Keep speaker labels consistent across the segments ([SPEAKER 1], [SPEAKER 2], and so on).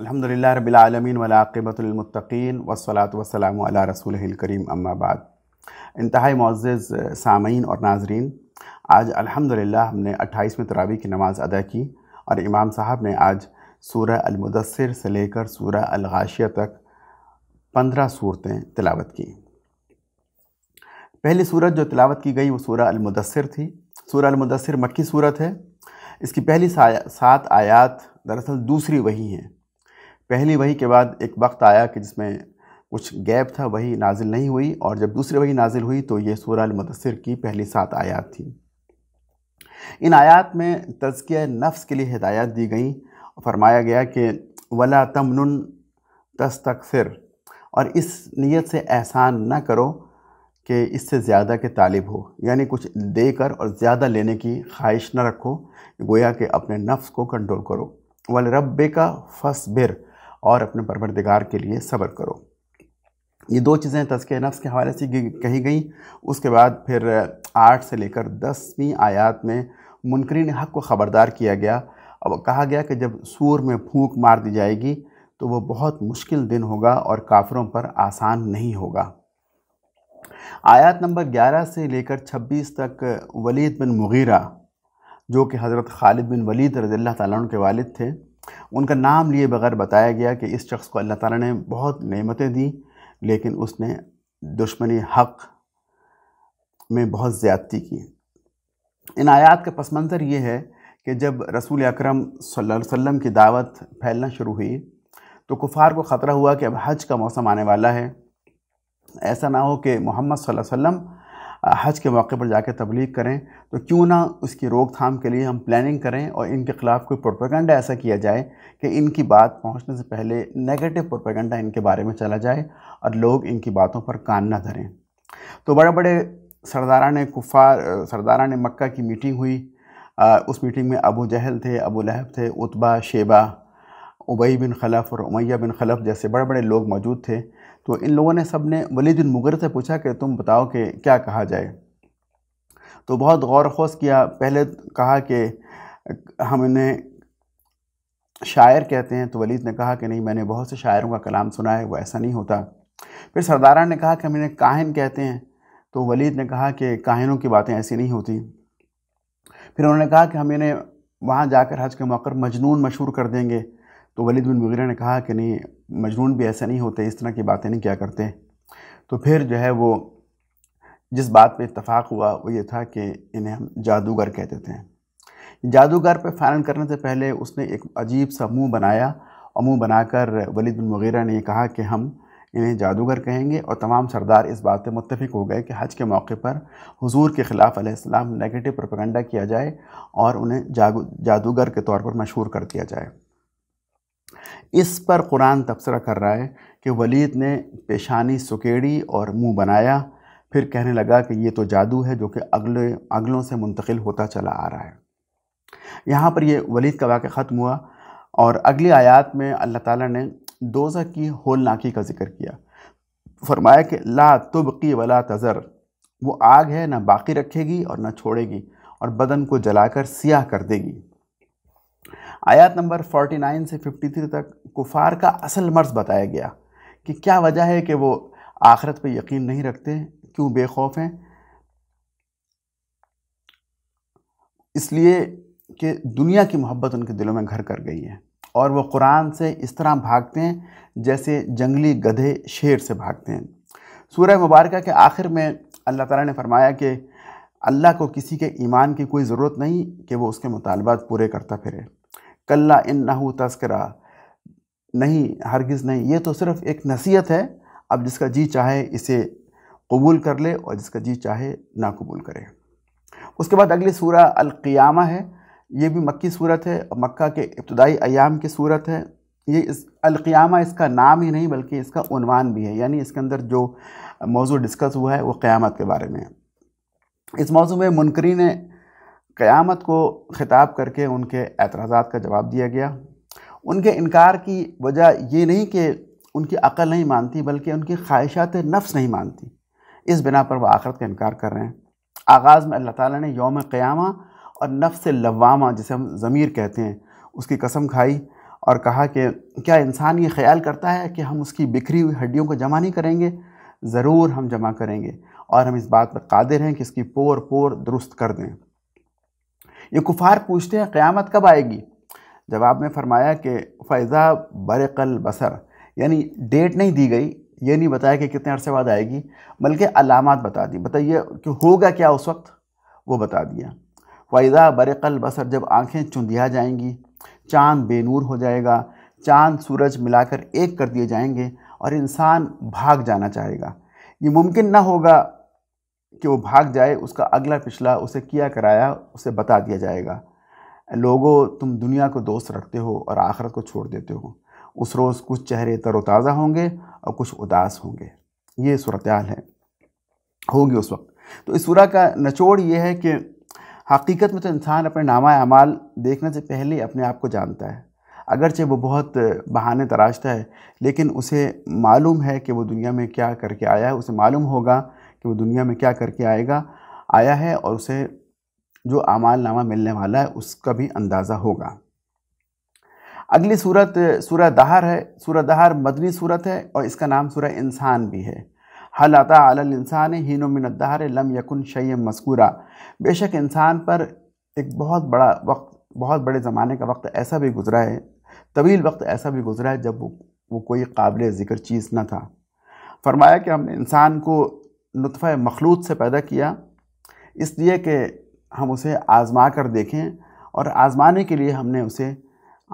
[SPEAKER 1] अल्हम्दुलिल्लाह रब्बिल आलमीन वलाक़िबतुलमतकीन वसलात वसलम अला रसूल करीम अम्माबाद इंतहाई मोज़ सामीन और नाजरीन आज अल्हम्दुलिल्लाह हमने 28वीं तरावी की नमाज़ अदा की और इमाम साहब ने आज सूरह अलमुदसर से लेकर सूरह अलगाशिया तक पंद्रह सूरतें तिलावत की पहली सूरत जो तिलावत की गई वो सूरह अलमुदसर थी सूरह अलमुदसर मक्की सूरत है इसकी पहली सात आयात दरअसल दूसरी वही हैं पहली वही के बाद एक वक्त आया कि जिसमें कुछ गैप था वही नाजिल नहीं हुई और जब दूसरी वही नाजिल हुई तो ये सूरह मुदसर की पहली सात आयात थी इन आयात में तजकिया नफ्स के लिए हिदायत दी गई फरमाया गया कि वला तमन तस्तकसर और इस नीयत से एहसान न करो कि इससे ज़्यादा के तालिब हो यानी कुछ देकर और ज़्यादा लेने की ख्वाहिश न रखो गोया कि अपने नफ्स को कंट्रोल करो वल रब्बे का फसबिर और अपने परवरदिगार के लिए सब्र करो ये दो चीज़ें तस्के नफ्स के हवाले से कही गई उसके बाद फिर आठ से लेकर दसवीं आयात में मुनकरीन हक़ को ख़बरदार किया गया अब कहा गया कि जब सूर में फूंक मार दी जाएगी तो वो बहुत मुश्किल दिन होगा और काफरों पर आसान नहीं होगा आयत नंबर 11 से लेकर 26 तक वलीद बिन मुगीरा जो कि हज़रत खालिद बिन वलीद रज़ी अल्लाह के वालिद थे उनका नाम लिए बगैर बताया गया कि इस शख्स को अल्लाह ताला ने बहुत नेमतें दी लेकिन उसने दुश्मनी हक़ में बहुत ज़्यादती की इन आयात का पस मंज़र ये है कि जब रसूल अकरम वसल्लम की दावत फैलना शुरू हुई तो कुफार को ख़तरा हुआ कि अब हज का मौसम आने वाला है ऐसा ना हो कि मोहम्मद वसल्लम हज के मौके पर जाकर तबलीग करें तो क्यों ना उसकी रोकथाम के लिए हम प्लानिंग करें और इनके ख़िलाफ़ कोई प्रोपेगेंडा ऐसा किया जाए कि इनकी बात पहुंचने से पहले नेगेटिव प्रोपेगेंडा इनके बारे में चला जाए और लोग इनकी बातों पर कान ना धरें तो बड़े बड़े सरदारा ने कुफ़ार सरदारा ने मक्का की मीटिंग हुई आ, उस मीटिंग में अबू जहल थे अबू लहब थे उतबा शेबा उबई बिन खलफ और उमैया बिन खलफ जैसे बड़े बड़े लोग मौजूद थे तो इन लोगों ने सब ने वलीदिन मुगर से पूछा कि तुम बताओ कि क्या कहा जाए तो बहुत गौर खोश किया पहले कहा कि हम इन्हें शायर कहते हैं तो वलीद ने कहा कि नहीं मैंने बहुत से शायरों का कलाम सुना है वो ऐसा नहीं होता फिर सरदारा ने कहा कि हम इन्हें काहिन कहते हैं तो वलीद ने कहा कि काहिनों की बातें ऐसी नहीं होती फिर उन्होंने कहा कि हम इन्हें वहाँ जाकर हज के मौक़ मजनून मशहूर कर देंगे तो वलीद बिन मुगरे ने कहा कि नहीं मजनून भी ऐसे नहीं होते इस तरह की बातें नहीं क्या करते तो फिर जो है वो जिस बात पे इतफाक़ हुआ वो ये था कि इन्हें हम जादूगर कहते थे जादूगर पे फाइनल करने से पहले उसने एक अजीब सा मुंह बनाया और मुंह बनाकर वलीद बिन वगैरह ने कहा कि हम इन्हें जादूगर कहेंगे और तमाम सरदार इस बात पर मुतफिक हो गए कि हज के मौके पर हुजूर के ख़िलाफ़ अलैहिस्सलाम नेगेटिव प्रोपेगेंडा किया जाए और उन्हें जादूगर के तौर पर मशहूर कर दिया जाए इस पर कुरान तबसरा कर रहा है कि वलीद ने पेशानी सुकेड़ी और मुंह बनाया फिर कहने लगा कि ये तो जादू है जो कि अगले अगलों से मुंतकिल होता चला आ रहा है यहाँ पर ये वलीद का वाक़ ख़त्म हुआ और अगली आयात में अल्लाह ताला ने दोज़ा की होलनाकी का जिक्र किया फरमाया कि ला तुबकी वला तज़र वो आग है ना बाकी रखेगी और ना छोड़ेगी और बदन को जलाकर सियाह कर देगी आयत नंबर 49 से 53 तक कुफार का असल मर्ज बताया गया कि क्या वजह है कि वो आखरत पे यकीन नहीं रखते क्यों बेखौफ हैं इसलिए कि दुनिया की मोहब्बत उनके दिलों में घर कर गई है और वो कुरान से इस तरह भागते हैं जैसे जंगली गधे शेर से भागते हैं सूर्य मुबारक के आखिर में अल्लाह ताला ने फरमाया कि अल्लाह को किसी के ईमान की कोई ज़रूरत नहीं कि वो उसके मुतालबात पूरे करता फिरे कल्ला इन नाहू तस्करा नहीं हरगिज़ नहीं ये तो सिर्फ़ एक नसीहत है अब जिसका जी चाहे इसे कबूल कर ले और जिसका जी चाहे ना कबूल करे उसके बाद अगली सूर अलक़ियामा है ये भी मक्की सूरत है और मक्का के इब्तदाई अयाम की सूरत है ये इस अलक़ियामा इसका नाम ही नहीं बल्कि इसका उनवान भी है यानी इसके अंदर जो मौजू डिस्कस हुआ है वो क़्यामत के बारे में है इस मौजू में मुनकरीन क़यामत को ख़िताब करके उनके एतराज़ा का जवाब दिया गया उनके इनकार की वजह ये नहीं कि उनकी अकल नहीं मानती बल्कि उनकी ख्वाहिशात नफ्स नहीं मानती इस बिना पर वह आखरत का इनकार कर रहे हैं आगाज़ में अल्लाह ताला ने योम क़्यामा और नफ्स लवामा जिसे हम ज़मीर कहते हैं उसकी कसम खाई और कहा कि क्या इंसान ये ख्याल करता है कि हम उसकी बिखरी हुई हड्डियों को जमा नहीं करेंगे ज़रूर हम जमा करेंगे और हम इस बात पर कादिर हैं कि इसकी पोर पोर दुरुस्त कर दें ये कुफार पूछते हैं क़्यामत कब आएगी जवाब में फरमाया कि फ़ैज़ा बरकल बसर यानी डेट नहीं दी गई ये नहीं बताया कि कितने अरसे बाद आएगी बल्कि अलामत बता दी बताइए कि होगा क्या उस वक्त वो बता दिया फ़ैज़ा बरकल बसर जब आँखें चुंदिया जाएंगी चाँद बेनूर हो जाएगा चाँद सूरज मिलाकर एक कर दिए जाएंगे और इंसान भाग जाना चाहेगा ये मुमकिन ना होगा कि वो भाग जाए उसका अगला पिछला उसे किया कराया उसे बता दिया जाएगा लोगों तुम दुनिया को दोस्त रखते हो और आखरत को छोड़ देते हो उस रोज़ कुछ चेहरे तरोताज़ा होंगे और कुछ उदास होंगे ये सूरत है होगी उस वक्त तो इस सूरह का नचोड़ ये है कि हकीकत में तो इंसान अपने नामा अमाल देखने से पहले अपने आप को जानता है अगरचे वो बहुत बहाने तराशता है लेकिन उसे मालूम है कि वो दुनिया में क्या करके आया है उसे मालूम होगा कि वो दुनिया में क्या करके आएगा आया है और उसे जो आमाल नामा मिलने वाला है उसका भी अंदाज़ा होगा अगली सूरत सूरह दहार है सूरह दहार मदनी सूरत है और इसका नाम सूरह इंसान भी है हल आता आल इंसान हीनो मिनदार लम यकुन शय मस्कूरा बेशक इंसान पर एक बहुत बड़ा वक्त बहुत बड़े ज़माने का वक्त ऐसा भी गुजरा है तवील वक्त ऐसा भी गुजरा है जब वो वो कोई काबिल ज़िक्र चीज़ ना था फरमाया कि हमने इंसान को लुफ़ मखलूत से पैदा किया इसलिए कि हम उसे आज़मा कर देखें और आज़माने के लिए हमने उसे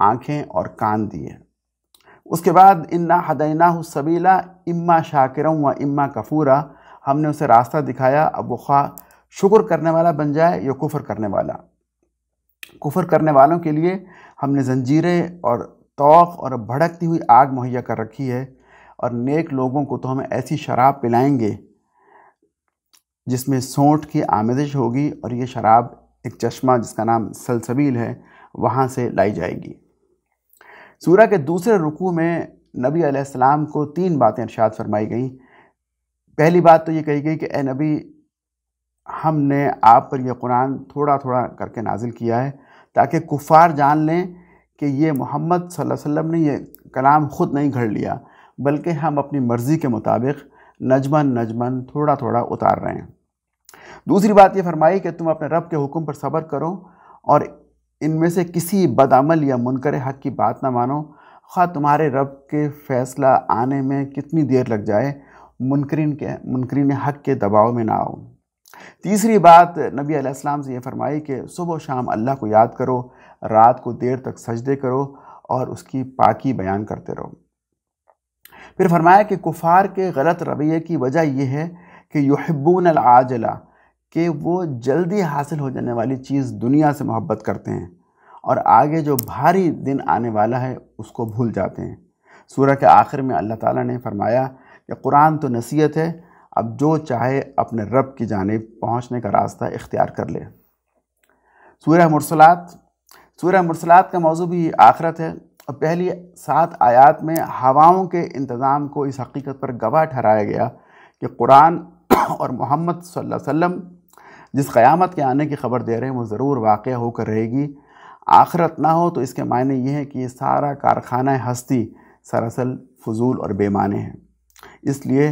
[SPEAKER 1] आँखें और कान दिए उसके बाद इन्ना हदैना सबीला इम्मा शाकिर व इम्मा कफूरा हमने उसे रास्ता दिखाया अब वो शुक्र करने वाला बन जाए या कुफ़र करने वाला कुफ़र करने वालों के लिए हमने जंजीरें और तोफ़ और भड़कती हुई आग मुहैया कर रखी है और नेक लोगों को तो हम ऐसी शराब पिलाएंगे जिसमें सोंठ की आमदिश होगी और ये शराब एक चश्मा जिसका नाम सलसबील है वहाँ से लाई जाएगी सूर्य के दूसरे रुकू में नबी अलैहिस्सलाम को तीन बातें इरशाद फरमाई गई पहली बात तो ये कही गई कि ए नबी हमने आप पर यह कुरान थोड़ा थोड़ा करके नाजिल किया है ताकि कुफार जान लें कि ये मोहम्मद सल्लल्लाहु अलैहि वसल्लम ने यह कलाम ख़ुद नहीं घड़ लिया बल्कि हम अपनी मर्ज़ी के मुताबिक नजमन नजमन थोड़ा थोड़ा उतार रहे हैं दूसरी बात ये फरमाई कि तुम अपने रब के हुक्म पर सब्र करो और इनमें से किसी बदामल या मुनकर हक की बात ना मानो खा तुम्हारे रब के फैसला आने में कितनी देर लग जाए मुनकरीन के मुनकरीन हक के दबाव में ना आओ तीसरी बात नबी आसमाम से यह फरमाई कि सुबह शाम अल्लाह को याद करो रात को देर तक सजदे करो और उसकी पाकी बयान करते रहो फिर फरमाया कि कुफार के गलत रवैये की वजह यह है कि यहब्बून आजला कि वो जल्दी हासिल हो जाने वाली चीज़ दुनिया से मोहब्बत करते हैं और आगे जो भारी दिन आने वाला है उसको भूल जाते हैं सूरह के आखिर में अल्लाह ताला ने फरमाया कि कुरान तो नसीहत है अब जो चाहे अपने रब की जानब पहुँचने का रास्ता इख्तियार कर ले सूर्य मुरसलात सूर्य मुरसलात का मौजू भी आखरत है पहली सात आयात में हवाओं के इंतज़ाम को इस हकीकत पर गवाह ठहराया गया कि कुरान और मोहम्मद वसल्लम जिस क़यामत के आने की खबर दे रहे हैं वो ज़रूर वाक़ होकर रहेगी आखरत ना हो तो इसके मायने ये हैं कि ये सारा कारखाना हस्ती सरासल फजूल और बेमाने हैं इसलिए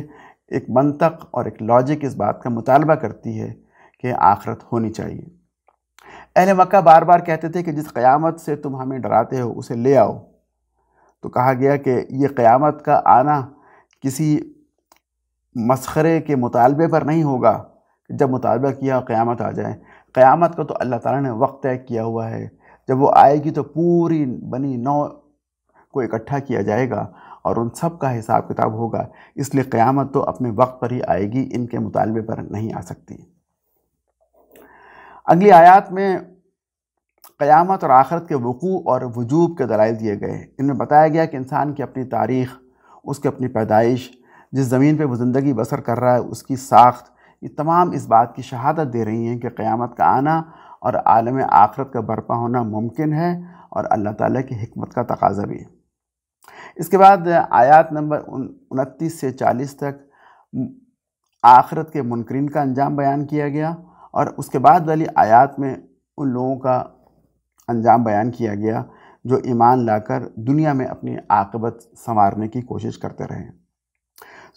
[SPEAKER 1] एक मंतक और एक लॉजिक इस बात का मुतालबा करती है कि आखरत होनी चाहिए अहल मक्का बार बार कहते थे कि जिस क़्यामत से तुम हमें डराते हो उसे ले आओ तो कहा गया कि ये क़्यामत का आना किसी मसखरे के मुतालबे पर नहीं होगा जब मुतालबा किया क़्यामत आ जाए क़्यामत का तो अल्लाह ताला ने वक्त तय किया हुआ है जब वो आएगी तो पूरी बनी नौ को इकट्ठा किया जाएगा और उन सब का हिसाब किताब होगा इसलिए क़्यामत तो अपने वक्त पर ही आएगी इनके मुतालबे पर नहीं आ सकती अगली आयात में क़यामत और आखरत के वक़ू और वजूब के दलाइल दिए गए इनमें बताया गया कि इंसान की अपनी तारीख़ उसके अपनी पैदाइश जिस ज़मीन पर वो ज़िंदगी बसर कर रहा है उसकी साख्त ये तमाम इस बात की शहादत दे रही हैं कि क़्यामत का आना और आलम आखरत का बर्पा होना मुमकिन है और अल्लाह ताला की हमत का तकाजा भी है इसके बाद आयात नंबर उनतीस से चालीस तक आखरत के मुनकरीन का अंजाम बयान किया गया और उसके बाद वाली आयात में उन लोगों का अंजाम बयान किया गया जो ईमान लाकर दुनिया में अपनी आकबत संवारने की कोशिश करते रहे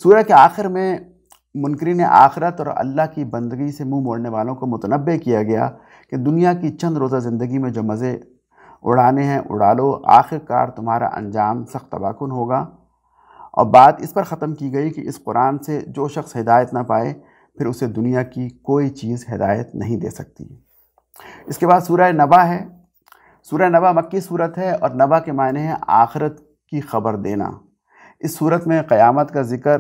[SPEAKER 1] सूर्य के आखिर में ने आखरत और अल्लाह की बंदगी से मुंह मोड़ने वालों को मुतनबे किया गया कि दुनिया की चंद रोज़ा ज़िंदगी में जो मज़े उड़ाने हैं उड़ा लो आखिरकार तुम्हारा अंजाम सख्त तबाकुन होगा और बात इस पर ख़त्म की गई कि इस कुरान से जो शख्स हिदायत ना पाए फिर उसे दुनिया की कोई चीज़ हिदायत नहीं दे सकती इसके बाद सूर्य नबा है सूर्य नबा मक्की सूरत है और नबा के मायने हैं आखरत की खबर देना इस सूरत में क़यामत का जिक्र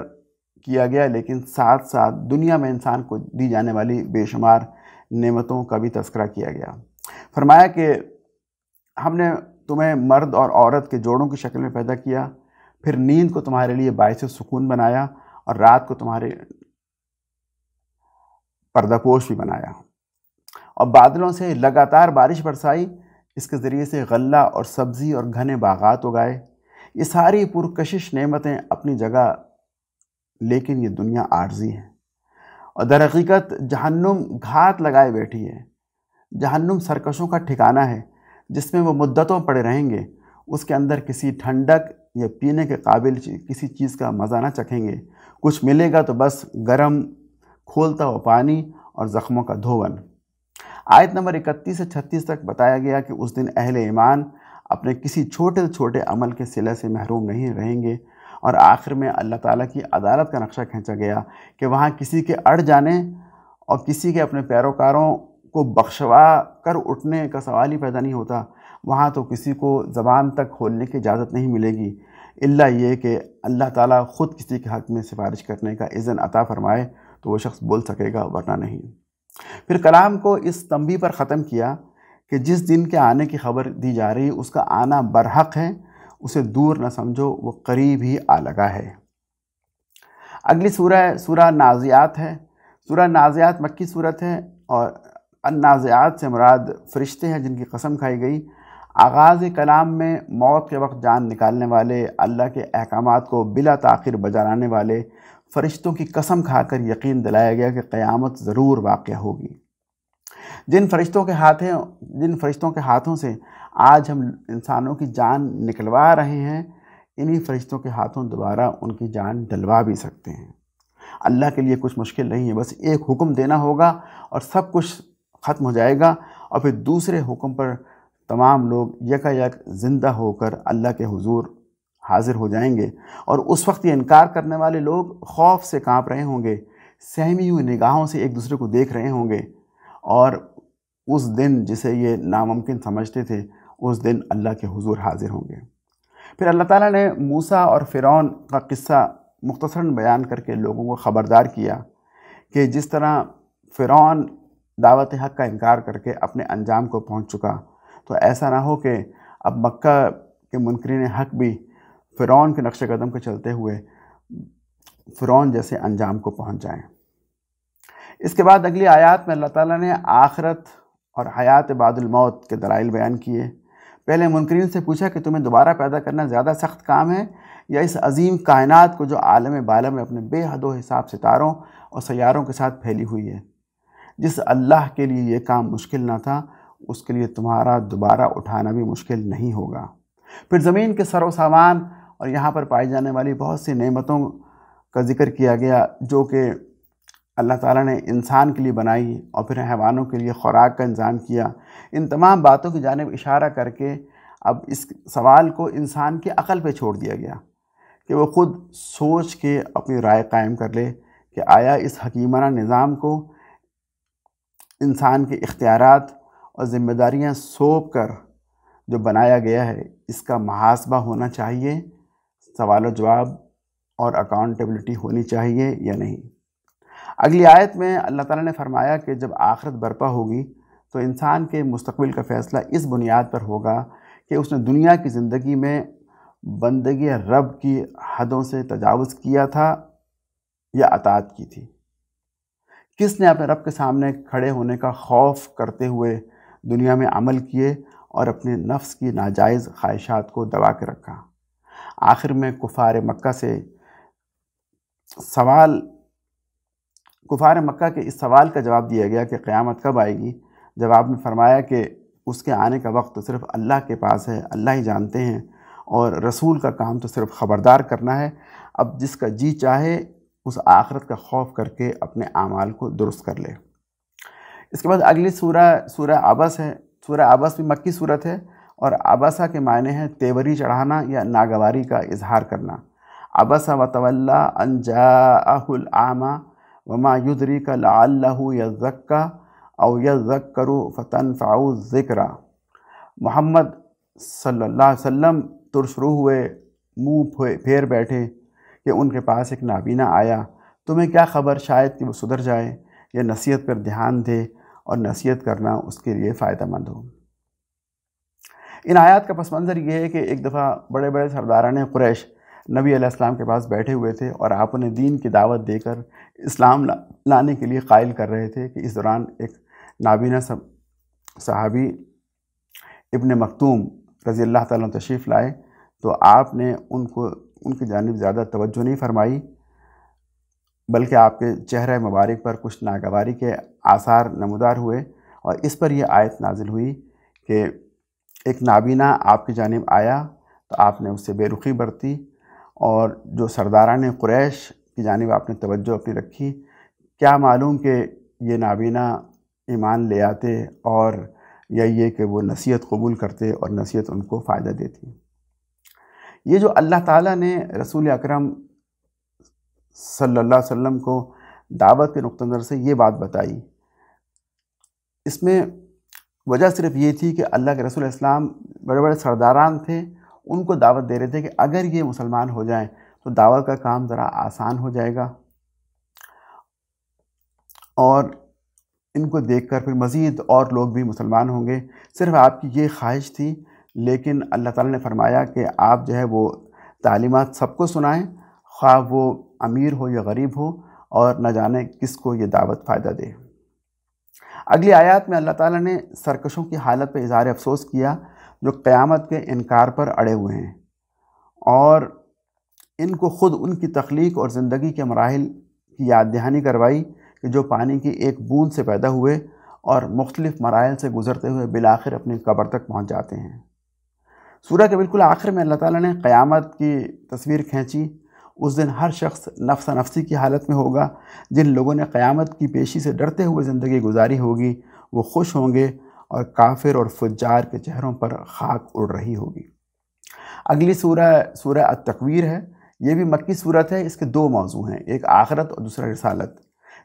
[SPEAKER 1] किया गया लेकिन साथ साथ दुनिया में इंसान को दी जाने वाली बेशुमार नेमतों का भी तस्करा किया गया फरमाया कि हमने तुम्हें मर्द और औरत के जोड़ों की शक्ल में पैदा किया फिर नींद को तुम्हारे लिए बायस सुकून बनाया और रात को तुम्हारे पर्दापोश भी बनाया और बादलों से लगातार बारिश बरसाई इसके ज़रिए से गल्ला और सब्ज़ी और घने बागात उगाए ये सारी पुरकशिश नेमतें अपनी जगह लेकिन ये दुनिया आर्जी है और दरहकीकत जहन्नुम घात लगाए बैठी है जहन्नुम सरकशों का ठिकाना है जिसमें वो मुद्दतों पड़े रहेंगे उसके अंदर किसी ठंडक या पीने के काबिल किसी चीज़ का मज़ा ना चखेंगे कुछ मिलेगा तो बस गरम खोलता हुआ पानी और ज़ख्मों का धोवन आयत नंबर 31 से 36 तक बताया गया कि उस दिन अहले ईमान अपने किसी छोटे छोटे अमल के सिले से महरूम नहीं रहेंगे और आखिर में अल्लाह ताला की अदालत का नक्शा खींचा गया कि वहाँ किसी के अड़ जाने और किसी के अपने पैरोकारों को बख्शवा कर उठने का सवाल ही पैदा नहीं होता वहाँ तो किसी को ज़बान तक खोलने की इजाज़त नहीं मिलेगी इल्ला ये कि अल्लाह ताला ख़ुद किसी के हक़ में सिफारिश करने का इज़न अता फ़रमाए तो वो शख्स बोल सकेगा वरना नहीं फिर कलाम को इस तंबी पर ख़त्म किया कि जिस दिन के आने की खबर दी जा रही उसका आना बरहक है उसे दूर न समझो वो करीब ही आ लगा है अगली सूरह सूरह नाजियात है सूरह नाजियात मक्की सूरत है और नाजियात से मुराद फरिश्ते हैं जिनकी कसम खाई गई आगाज़ कलाम में मौत के वक्त जान निकालने वाले अल्लाह के अहकाम को बिला ताखिर लाने वाले फरिश्तों की कसम खाकर यकीन दिलाया गया कि क़यामत ज़रूर वाक़ होगी जिन फरिश्तों के हाथ हैं जिन फरिश्तों के हाथों से आज हम इंसानों की जान निकलवा रहे हैं इन्हीं फरिश्तों के हाथों दोबारा उनकी जान डलवा भी सकते हैं अल्लाह के लिए कुछ मुश्किल नहीं है बस एक हुक्म देना होगा और सब कुछ ख़त्म हो जाएगा और फिर दूसरे हुक्म पर तमाम लोग यकायक ज़िंदा होकर अल्लाह के हुजूर हाजिर हो जाएंगे और उस वक्त ये इनकार करने वाले लोग खौफ से कांप रहे होंगे सहमी हुई निगाहों से एक दूसरे को देख रहे होंगे और उस दिन जिसे ये नामुमकिन समझते थे उस दिन अल्लाह के हुजूर हाजिर होंगे फिर अल्लाह ताला ने मूसा और फ़िरौन का किस्सा मुख्तसरा बयान करके लोगों को ख़बरदार किया कि जिस तरह फ़िरौन दावत हक़ का इनकार करके अपने अंजाम को पहुंच चुका तो ऐसा ना हो कि अब मक्का के मुनकरीन हक़ भी फ़िरौन के नक्श कदम के चलते हुए फ़िरौन जैसे अंजाम को पहुँच जाएँ इसके बाद अगली आयात में अल्लाह ताला ने आखरत और हयात मौत के दलाइल बयान किए पहले मुनकरीन से पूछा कि तुम्हें दोबारा पैदा करना ज़्यादा सख्त काम है या इस अजीम कायनात को जो आलम बाला में अपने बेहद हिसाब सितारों और सैारों के साथ फैली हुई है जिस अल्लाह के लिए यह काम मुश्किल ना था उसके लिए तुम्हारा दोबारा उठाना भी मुश्किल नहीं होगा फिर ज़मीन के सरो सामान और यहाँ पर पाई जाने वाली बहुत सी नेमतों का जिक्र किया गया जो कि अल्लाह ताला ने इंसान के लिए बनाई और फिर हैवानों के लिए खुराक का इंतज़ाम किया इन तमाम बातों की जानब इशारा करके अब इस सवाल को इंसान की अकल पे छोड़ दिया गया कि वो ख़ुद सोच के अपनी राय कायम कर ले कि आया इस हकीमाना निज़ाम को इंसान के इख्तियार और ज़िम्मेदारियाँ सौंप कर जो बनाया गया है इसका मुहासबा होना चाहिए सवाल जवाब और अकाउंटेबिलिटी होनी चाहिए या नहीं अगली आयत में अल्लाह ताला ने फरमाया कि जब आखरत बरपा होगी तो इंसान के मुस्तबिल का फ़ैसला इस बुनियाद पर होगा कि उसने दुनिया की ज़िंदगी में बंदगी रब की हदों से तजावज़ किया था या अतात की थी किसने अपने रब के सामने खड़े होने का खौफ करते हुए दुनिया में अमल किए और अपने नफ्स की नाजायज़ ख्वाहिशात को दबा के रखा आखिर में कुफार मक्का से सवाल कुफार मक्का के इस सवाल का जवाब दिया गया कि क़्यामत कब आएगी जवाब में फरमाया कि उसके आने का वक्त तो सिर्फ़ अल्लाह के पास है अल्लाह ही जानते हैं और रसूल का काम तो सिर्फ ख़बरदार करना है अब जिसका जी चाहे उस आखरत का खौफ करके अपने आमाल को दुरुस्त कर ले इसके बाद अगली सूर सूर आबस है सूर आबस भी मक्की सूरत है और अबसा के मायने हैं तेवरी चढ़ाना या नागवारी का इजहार करना आबासा वतवल्ला अनजाहुल वमा युदरी का लाल्लहू यज़क्का अव यज़क्करु फ़तन फ़ाउ ज़िक्रा मोहम्मद सल्ला वसम तुरसरू हुए मुँह फेर बैठे कि उनके पास एक नाबीना आया तुम्हें क्या खबर शायद कि वो सुधर जाए या नसीहत पर ध्यान दे और नसीहत करना उसके लिए फ़ायदा मंद हो इन आयात का पस मंज़र ये है कि एक दफ़ा बड़े बड़े सरदारान क्रैश नबी अलैहिस्सलाम के पास बैठे हुए थे और आप उन्हें दीन की दावत देकर इस्लाम लाने के लिए कायल कर रहे थे कि इस दौरान एक नाबीना सहाबी इबन मखतूम रज़ी अल्लाह ताली तशरीफ़ लाए तो आपने उनको उनकी जानब ज़्यादा तोज्जो नहीं फरमाई बल्कि आपके चेहरे मुबारक पर कुछ नागवारी के आसार नमदार हुए और इस पर यह आयत नाजिल हुई कि एक नाबीना आपकी जानब आया तो आपने उससे बेरुखी बरती और जो सरदारा ने क्रैश की जानब आपने तवज्जो अपनी रखी क्या मालूम कि ये नाबीना ईमान ले आते और या ये कि वो नसीहत कबूल करते और नसीहत उनको फ़ायदा देती ये जो अल्लाह ताला ने रसूल अकरम सल्लल्लाहु अलैहि वसल्लम को दावत के नुक़ नज़र से ये बात बताई इसमें वजह सिर्फ ये थी कि अल्लाह के रसूल इस्लाम बड़े बड़े सरदारान थे उनको दावत दे रहे थे कि अगर ये मुसलमान हो जाएं तो दावत का काम ज़रा आसान हो जाएगा और इनको देखकर फिर मज़ीद और लोग भी मुसलमान होंगे सिर्फ आपकी ये ख्वाहिश थी लेकिन अल्लाह ताला ने फरमाया कि आप जो है वो तालीमत सबको सुनाएं ख्वाह वो अमीर हो या गरीब हो और न जाने किसको ये दावत फ़ायदा दे अगली आयत में अल्लाह ताला ने सरकशों की हालत पर इजहार अफसोस किया जो क़्यामत के इनकार पर अड़े हुए हैं और इनको ख़ुद उनकी तख्लीक और ज़िंदगी के मराहल की याद दहानी करवाई कि जो पानी की एक बूंद से पैदा हुए और मुख्तलिफ़ मराहल से गुज़रते हुए बिलाखिर अपनी कब्र तक पहुँच जाते हैं सूर्य के बिल्कुल आखिर में अल्लाह ताला ने क़यामत की तस्वीर खींची उस दिन हर शख्स नफ्स नफसी की हालत में होगा जिन लोगों ने क़यामत की पेशी से डरते हुए ज़िंदगी गुजारी होगी वो खुश होंगे और काफिर और फुजार के चेहरों पर खाक उड़ रही होगी अगली सूरह सूरह तकवीर है ये भी मक्की सूरत है इसके दो मौजू हैं एक आखरत और दूसरा रसालत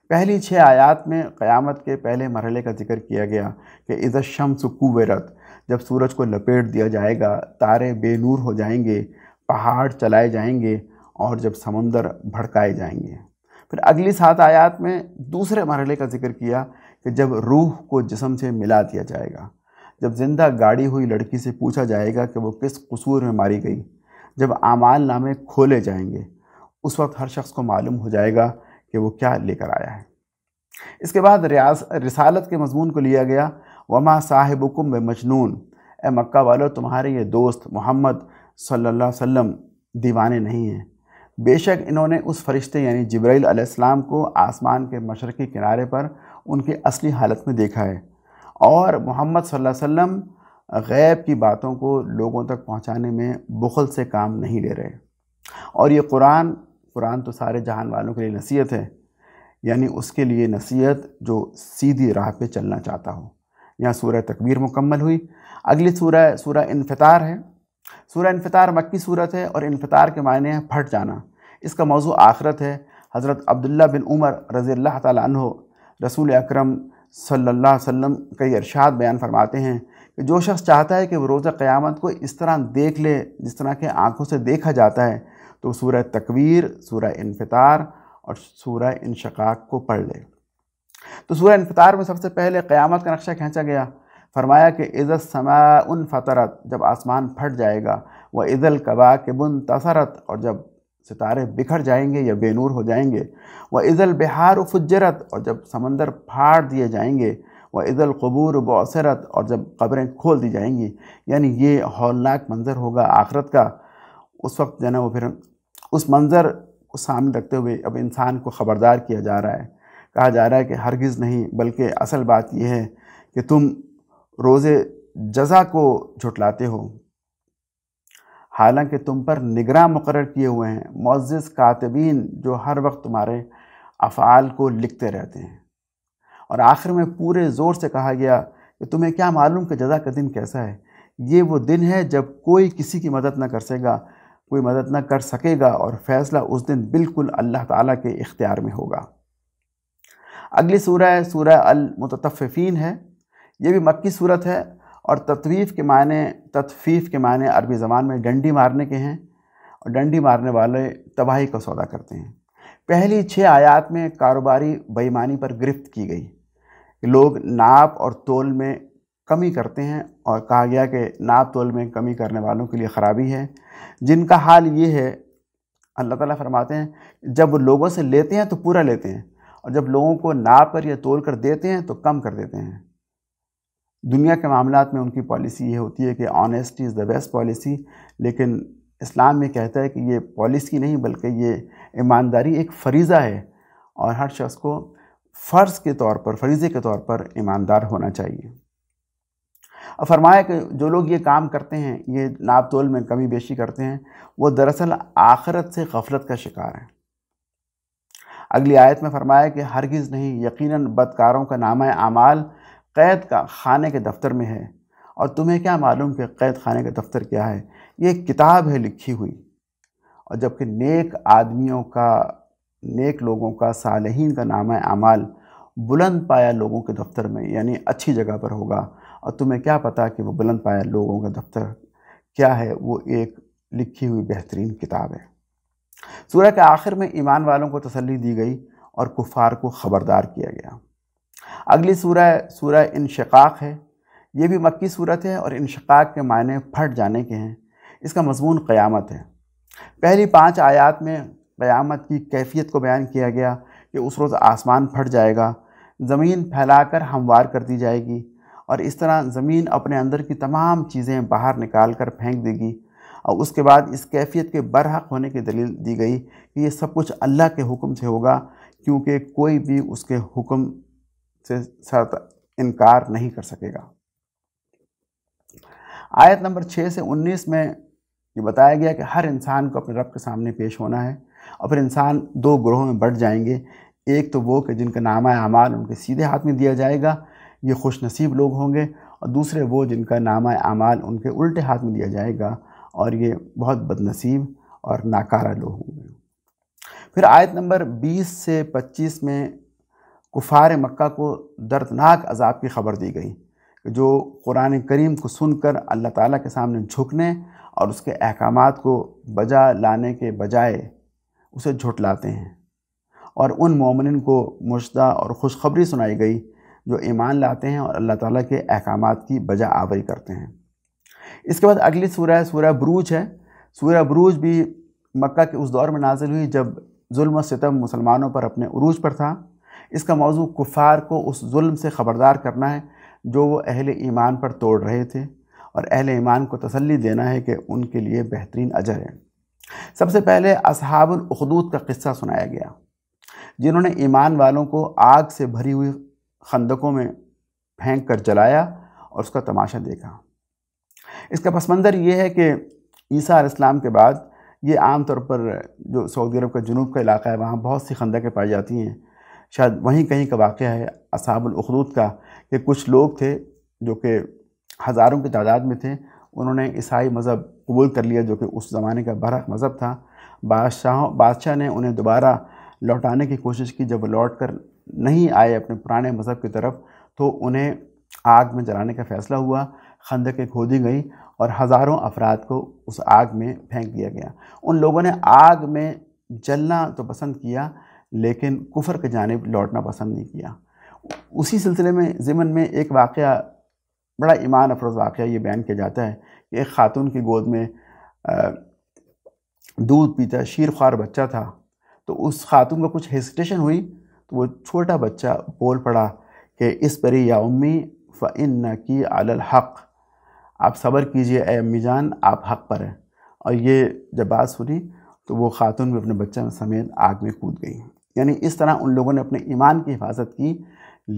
[SPEAKER 1] पहली छः आयात में क़यामत के पहले मरहले का जिक्र किया गया कि इज़ शम कुवरत जब सूरज को लपेट दिया जाएगा तारे बेनूर हो जाएंगे पहाड़ चलाए जाएंगे और जब समंदर भड़काए जाएंगे फिर अगली सात आयात में दूसरे मरहले का जिक्र किया कि जब रूह को जिसम से मिला दिया जाएगा जब जिंदा गाड़ी हुई लड़की से पूछा जाएगा कि वो किस कसूर में मारी गई जब आमाल नामे खोले जाएंगे उस वक्त हर शख्स को मालूम हो जाएगा कि वो क्या लेकर आया है इसके बाद रियाज रिसालत के मजमून को लिया गया वमा साहिब व मजनून ए मक्का वालो तुम्हारे ये दोस्त मोहम्मद सल्लल्लाहु अलैहि वसल्लम दीवाने नहीं हैं बेशक इन्होंने उस फरिश्ते यानी जब्राईल अलैहिस्सलाम को आसमान के मशरक़ी किनारे पर उनके असली हालत में देखा है और मोहम्मद सल्लल्लाहु अलैहि वसल्लम गैब की बातों को लोगों तक पहुंचाने में बुखल से काम नहीं ले रहे और ये कुरान कुरान तो सारे जहान वालों के लिए नसीहत है यानी उसके लिए नसीहत जो सीधी राह पे चलना चाहता हो यहाँ सूरह तकबीर मुकम्मल हुई अगली सूरह सूरह इनफतार है सूरह इनफतार मक्की सूरत है और इनफतार के मायने हैं फट जाना इसका मौजू आखरत है हज़रत अब्दुल्ला बिन उमर रज़ी अल्लाह तु रसूल अक्रम सल्ला वम का इरशाद बयान फरमाते हैं कि जो शख्स चाहता है कि वो रोज़ क़्यामत को इस तरह देख ले जिस तरह के आँखों से देखा जाता है तो सूरह तकवीर सूरह इनफतार और सूरह इनशकाक को पढ़ ले तो सूरह इनफतार में सबसे पहले क़्यामत का नक्शा खींचा गया फरमाया कि इज़त समा उन फतरत जब आसमान फट जाएगा वह इज़ल कबा के बुन तसरत और जब सितारे बिखर जाएंगे या बेनूर हो जाएंगे व इज़ल बिहार फुजरत और जब समंदर फाड़ दिए जाएंगे व इज़ल कबूर बसरत और जब कब्रें खोल दी जाएंगी यानी ये हौलनाक मंज़र होगा आखरत का उस वक्त जो है वो फिर उस मंज़र को सामने रखते हुए अब इंसान को ख़बरदार किया जा रहा है कहा जा रहा है कि हरगिज़ नहीं बल्कि असल बात यह है कि तुम रोज़ जजा को झुटलाते हो हालांकि तुम पर निगरान मुकर किए हुए हैं मोज़ कातबीन जो हर वक्त तुम्हारे अफ़ाल को लिखते रहते हैं और आखिर में पूरे ज़ोर से कहा गया कि तुम्हें क्या मालूम कि जजा का दिन कैसा है ये वो दिन है जब कोई किसी की मदद ना कर सकेगा कोई मदद ना कर सकेगा और फ़ैसला उस दिन बिल्कुल अल्लाह ताला के इख्तियार में होगा अगली सूरह सूरह अलमतफ़ीन है ये भी मक्की सूरत है और तत्वीफ के मायने तत्फीफ के मायने अरबी ज़बान में डंडी मारने के हैं और डंडी मारने वाले तबाही का सौदा करते हैं पहली छः आयात में कारोबारी बेईमानी पर गिरफ्त की गई लोग नाप और तोल में कमी करते हैं और कहा गया कि नाप तोल में कमी करने वालों के लिए ख़राबी है जिनका हाल ये है अल्लाह ताला फरमाते हैं जब लोगों से लेते हैं तो पूरा लेते हैं और जब लोगों को नाप कर या तोल कर देते हैं तो कम कर देते हैं दुनिया के मामला में उनकी पॉलिसी ये होती है कि honesty is the best policy लेकिन इस्लाम में कहता है कि ये पॉलिसी नहीं बल्कि ये ईमानदारी एक फरीज़ा है और हर शख्स को फ़र्ज़ के तौर पर फरीज़े के तौर पर ईमानदार होना चाहिए और फरमाया कि जो लोग ये काम करते हैं ये नाप तोल में कमी बेशी करते हैं वो दरअसल आखरत से गफलत का शिकार है अगली आयत में फरमाया कि हरगिज़ नहीं यकीनन बदकारों का नामा आमाल कैद का खाने के दफ्तर में है और तुम्हें क्या मालूम कि कैद खाने का दफ्तर क्या है ये एक किताब है लिखी हुई और जबकि नेक आदमियों का नेक लोगों का सालहीन का नाम है अमाल बुलंद पाया लोगों के दफ्तर में यानी अच्छी जगह पर होगा और तुम्हें क्या पता कि वो बुलंद पाया लोगों का दफ्तर क्या है वो एक लिखी हुई बेहतरीन किताब है सूर्य के आखिर में ईमान वालों को तसली दी गई और कुफार को ख़बरदार किया गया अगली सूरह सूरह इनशक़ाक है ये भी मक्की सूरत है और इनशक़ाक के मायने फट जाने के हैं इसका मजमून क़यामत है पहली पाँच आयात में क़यामत की कैफियत को बयान किया गया कि उस रोज़ आसमान फट जाएगा ज़मीन फैलाकर हमवार कर दी जाएगी और इस तरह ज़मीन अपने अंदर की तमाम चीज़ें बाहर निकाल कर फेंक देगी और उसके बाद इस कैफियत के बरहक होने की दलील दी गई कि ये सब कुछ अल्लाह के हुक्म से होगा क्योंकि कोई भी उसके हुक्म से शर्त इनकार नहीं कर सकेगा आयत नंबर छः से उन्नीस में ये बताया गया कि हर इंसान को अपने रब के सामने पेश होना है और फिर इंसान दो ग्रोहों में बढ़ जाएंगे एक तो वो कि जिनका नामा अमाल उनके सीधे हाथ में दिया जाएगा ये खुश नसीब लोग होंगे और दूसरे वो जिनका नामा अमाल उनके उल्टे हाथ में दिया जाएगा और ये बहुत बदनसीब और नाकारा लोग होंगे फिर आयत नंबर 20 से 25 में कुफार मक्का को दर्दनाक अजाब की ख़बर दी गई जो कुरान करीम को सुनकर अल्लाह ताला के सामने झुकने और उसके अहकाम को बजा लाने के बजाय उसे झुटलाते हैं और उन ममिन को मुशदा और खुशखबरी सुनाई गई जो ईमान लाते हैं और अल्लाह ताला के अहकाम की बजा आवरी करते हैं इसके बाद अगली सूरह सूर्य बरूज है सूरह बरूज भी मक्का के उस दौर में नाजिल हुई जब म सितम मुसलमानों पर अपने अरूज पर था इसका मौजू कुफ़ार को उस जुल्म से ख़बरदार करना है जो वो अहल ईमान पर तोड़ रहे थे और अहल ईमान को तसल्ली देना है कि उनके लिए बेहतरीन अजर है सबसे पहले असहाबलखदूत अखदूद का किस्सा सुनाया गया जिन्होंने ईमान वालों को आग से भरी हुई खंदकों में फेंक कर जलाया और उसका तमाशा देखा इसका पस मंज़र ये है कि ईसा इस्लाम के बाद ये आम तौर पर जो सऊदी अरब का जनूब का इलाका है वहाँ बहुत सी खंदकें पाई जाती हैं शायद वहीं कहीं का वाक़ है असाबुलखरूद का कि कुछ लोग थे जो कि हज़ारों की तादाद में थे उन्होंने ईसाई मज़हब कबूल कर लिया जो कि उस ज़माने का बरहक मज़हब था बादशाह बादशाह ने उन्हें दोबारा लौटाने की कोशिश की जब वो लौट कर नहीं आए अपने पुराने मज़हब की तरफ तो उन्हें आग में जलाने का फ़ैसला हुआ खंदकें खोदी गई और हज़ारों अफराद को उस आग में फेंक दिया गया उन लोगों ने आग में जलना तो पसंद किया लेकिन कुफर के जानब लौटना पसंद नहीं किया उसी सिलसिले में ज़िमन में एक वाक़ बड़ा ईमान अफरोज़ वाक़ ये बयान किया जाता है कि एक ख़ातून की गोद में दूध पीता शीर ख्वार बच्चा था तो उस खातून का कुछ हेजिटेशन हुई तो वो छोटा बच्चा बोल पड़ा कि इस परी या उम्मी इन न की आलल हक़ आप सब्र कीजिए ए अम्मी जान आप हक़ पर हैं और ये जब बात सुनी तो वो ख़ातून भी अपने बच्चे में समेत आग में कूद गई यानी इस तरह उन लोगों ने अपने ईमान की हिफाजत की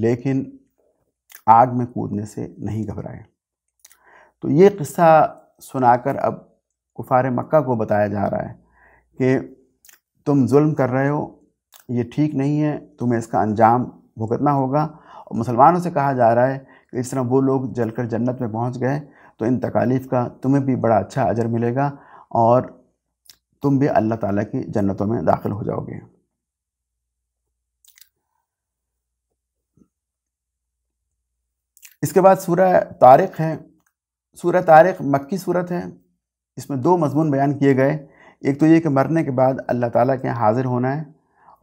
[SPEAKER 1] लेकिन आग में कूदने से नहीं घबराए तो ये किस्सा सुनाकर अब कुफार मक्का को बताया जा रहा है कि तुम जुल्म कर रहे हो ये ठीक नहीं है तुम्हें इसका अंजाम भुगतना होगा और मुसलमानों से कहा जा रहा है कि इस तरह वो लोग जलकर जन्नत में पहुंच गए तो इन तकालीफ का तुम्हें भी बड़ा अच्छा अजर मिलेगा और तुम भी अल्लाह ताला की जन्नतों में दाखिल हो जाओगे इसके बाद सूर तारक है सूर तारक मक्की सूरत है इसमें दो मजमून बयान किए गए एक तो ये कि मरने के बाद अल्लाह ताला के यहाँ हाज़िर होना है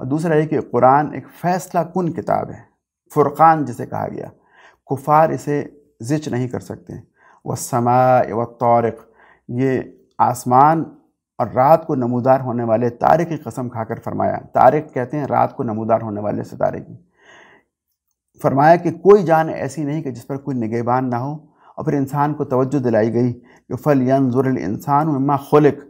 [SPEAKER 1] और दूसरा ये कि कुरान एक फ़ैसला कन किताब है फ़ुरक़ान जिसे कहा गया कुफार इसे जिच नहीं कर सकते व समा व तारक ये आसमान और रात को नमोदार होने वाले तारे की कसम खाकर फरमाया तारक कहते हैं रात को नमोदार होने वाले सितारे की फरमाया कि कोई जान ऐसी नहीं कि जिस पर कोई निगहबान ना हो और फिर इंसान को तवज्जो दिलाई गई कि फल यन इंसान उम्मा खुलक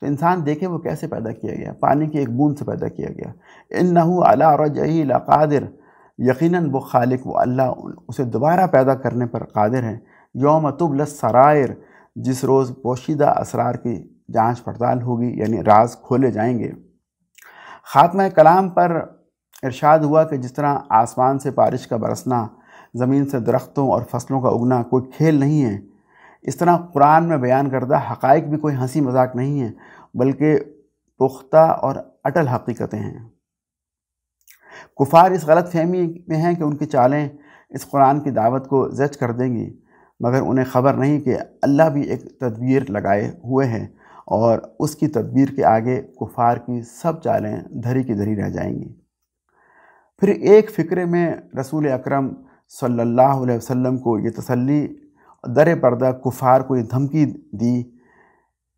[SPEAKER 1] तो इंसान देखे वो कैसे पैदा किया गया पानी की एक बूंद से पैदा किया गया इन नहू अला रजही लादिर यकीन वो खालिक व अल्लाह उसे दोबारा पैदा करने पर कादिर हैं योम तुबल सरायर जिस रोज़ पोशीदा असरार की जांच पड़ताल होगी यानी राज खोले जाएंगे ख़ात्मा कलाम पर इरशाद हुआ कि जिस तरह आसमान से बारिश का बरसना ज़मीन से दरख्तों और फसलों का उगना कोई खेल नहीं है इस तरह कुरान में बयान करदा हक़ भी कोई हंसी मजाक नहीं है बल्कि पुख्ता और अटल हकीकतें हैं कुफार इस गलत फहमी में हैं कि उनकी चालें इस कुरान की दावत को जज कर देंगी मगर उन्हें खबर नहीं कि अल्लाह भी एक तदबीर लगाए हुए हैं और उसकी तदबीर के आगे कुफार की सब चालें धरी की धरी रह जाएंगी फिर एक फ़िक्रे में रसूल अक्रम सल्लल्लाहु वसल्लम को ये तसल्ली दर पर्दा कुफार को ये धमकी दी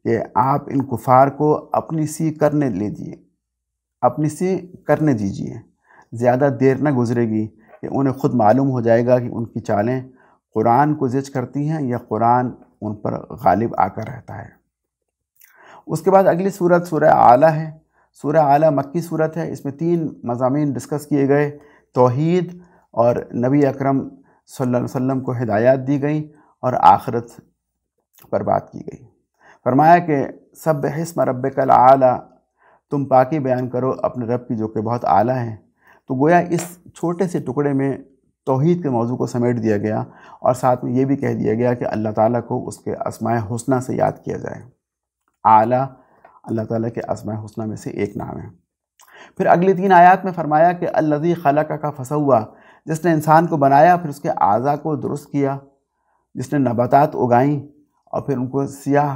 [SPEAKER 1] कि आप इन कुफार को अपनी सी करने लीजिए अपनी सी करने दीजिए ज़्यादा देर ना गुजरेगी कि उन्हें ख़ुद मालूम हो जाएगा कि उनकी चालें कुरान को जिज करती हैं या कुरान उन पर गालिब आकर रहता है उसके बाद अगली सूरत सूरह आला है सूर आला मक्की सूरत है इसमें तीन मजामी डिस्कस किए गए तोहद और नबी अक्रम सल्लम को हदायत दी गई और आखरत पर बात की गई फरमाया कि सब हिसम रब कल आला तुम पाकि बयान करो अपने रब की जो कि बहुत आला है तो गोया इस छोटे से टुकड़े में तोहद के मौजू को समेट दिया गया और साथ में ये भी कह दिया गया कि अल्लाह ताला को उसके असमाय हुसना से याद किया जाए आला अल्लाह ताला के आजमा हसन में से एक नाम है फिर अगली तीन आयात में फरमाया कि अल्लज़ी खला का फंसा हुआ जिसने इंसान को बनाया फिर उसके अज़ा को दुरुस्त किया जिसने नबातात उगाई और फिर उनको सियाह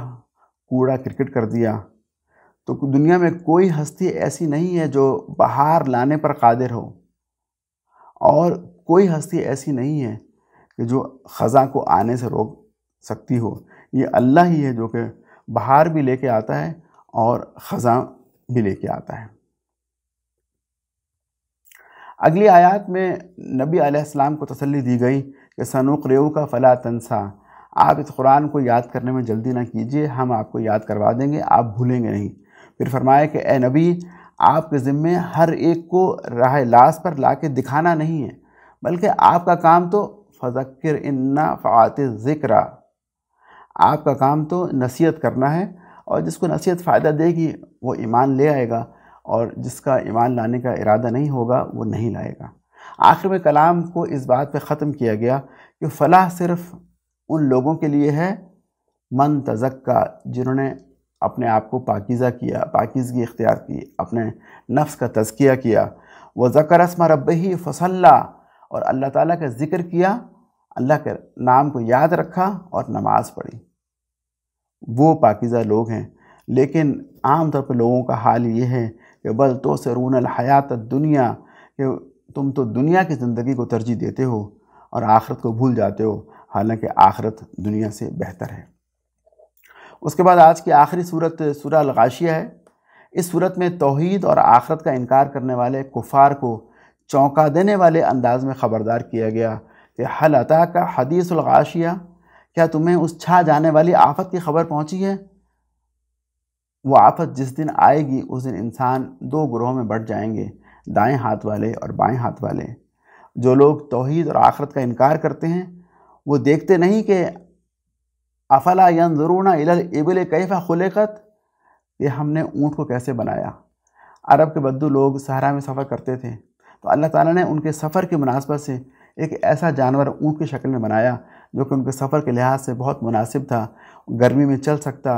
[SPEAKER 1] कूड़ा क्रिकेट कर दिया तो दुनिया में कोई हस्ती ऐसी नहीं है जो बाहर लाने पर कादिर हो और कोई हस्ती ऐसी नहीं है कि जो ख़ज़ा को आने से रोक सकती हो ये अल्लाह ही है जो कि बाहर भी लेके आता है और ख़ज़ा भी लेके आता है अगली आयत में नबी आसमाम को तसल्ली दी गई कि सनूक रेऊ का फ़ला तनसा आप इस कुरान को याद करने में जल्दी ना कीजिए हम आपको याद करवा देंगे आप भूलेंगे नहीं फिर फरमाया कि ए नबी आपके ज़िम्मे हर एक को राह लाश पर ला के दिखाना नहीं है बल्कि आपका काम तो फ़ज़क्र इन्ना फ़ात ज़िक्र आपका काम तो नसीहत करना है और जिसको नसीहत फ़ायदा देगी वो ईमान ले आएगा और जिसका ईमान लाने का इरादा नहीं होगा वो नहीं लाएगा आखिर में कलाम को इस बात पर ख़त्म किया गया कि फलाह सिर्फ़ उन लोगों के लिए है मन तजक्का जिन्होंने अपने आप को पाकिज़ा किया पाकिजगी इख्तियार की अपने नफ्स का तजकिया किया वह ज़कर रस्मा रब ही फसल्ला और अल्लाह ताला का ज़िक्र किया अल्लाह के नाम को याद रखा और नमाज़ पढ़ी वो पाकिज़ा लोग हैं लेकिन आम तौर पर लोगों का हाल ये है कि बल तो सरून हयात दुनिया कि तुम तो दुनिया की ज़िंदगी को तरजीह देते हो और आखरत को भूल जाते हो हालांकि आखरत दुनिया से बेहतर है उसके बाद आज की आखिरी सूरत सूरा अलगाशिया है इस सूरत में तोहद और आखरत का इनकार करने वाले कुफार को चौंका देने वाले अंदाज में ख़बरदार किया गया कि हल अता का हदीसलगाशिया क्या तुम्हें उस छा जाने वाली आफत की खबर पहुंची है वो आफत जिस दिन आएगी उस दिन इंसान दो ग्रोह में बढ़ जाएंगे दाएं हाथ वाले और बाएं हाथ वाले जो लोग तोहद और आखरत का इनकार करते हैं वो देखते नहीं कि अफला यन ज़रूना इबल कैफ़ा खुलेकत ये हमने ऊँट को कैसे बनाया अरब के बद्दू लोग सहारा में सफ़र करते थे तो अल्लाह ताला ने उनके सफ़र के मुनासबत से एक ऐसा जानवर ऊँट की शक्ल में बनाया जो कि उनके सफ़र के लिहाज से बहुत मुनासिब था गर्मी में चल सकता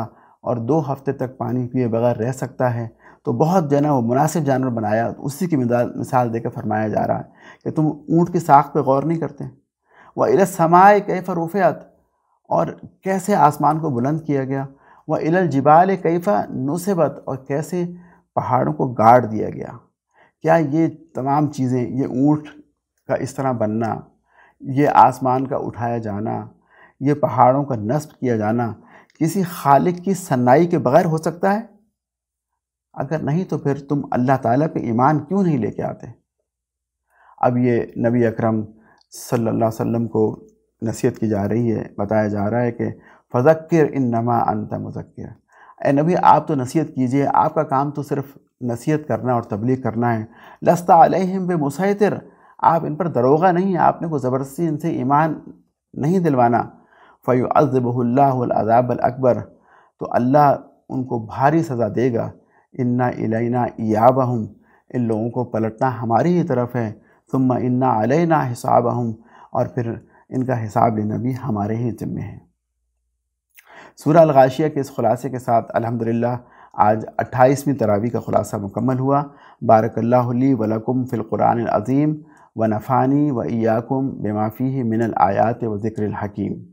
[SPEAKER 1] और दो हफ्ते तक पानी पिए बगैर रह सकता है तो बहुत जो है वो मुनासिब जानवर बनाया उसी की मिसाल देकर फरमाया जा रहा है कि तुम ऊँट की साख पर गौर नहीं करते व इल समाए कई फरूफ़ियात और कैसे आसमान को बुलंद किया गया व इल जबाल कैफ़ा नुसबत और कैसे पहाड़ों को गाड़ दिया गया क्या ये तमाम चीज़ें ये ऊँट का इस तरह बनना ये आसमान का उठाया जाना ये पहाड़ों का नस्ब किया जाना किसी खालिक की सन्नाई के बगैर हो सकता है अगर नहीं तो फिर तुम अल्लाह ताला पे ईमान क्यों नहीं लेके आते अब ये नबी अकरम सल्लल्लाहु अलैहि वसल्लम को नसीहत की जा रही है बताया जा रहा है कि फ़ज़क्र इन नमा अनता ए नबी आप तो नसीहत कीजिए आपका काम तो सिर्फ नसीहत करना और तबलीग करना है लस्ता अलहम बे मुसैतर आप इन पर दरोगा नहीं है आपने को ज़बरदस्ती इनसे ईमान नहीं दिलवाना फ़यु अज़बल अकबर तो अल्लाह उनको भारी सज़ा देगा इन्ना इलाइना याब हम इन लोगों को पलटना हमारी ही तरफ है तुम इन्ना अलैना हिसाब हम और फिर इनका हिसाब लेना भी हमारे ही ज़िम्मे है सूर्य अलगाशिया के इस खुलासे के साथ अल्हम्दुलिल्लाह आज 28वीं तरावी का खुलासा मुकम्मल हुआ बारकल्ला वलकुम फ़िलकुरान अज़ीम ونفعني وإياكم بما فيه من الآيات وذكر الحكيم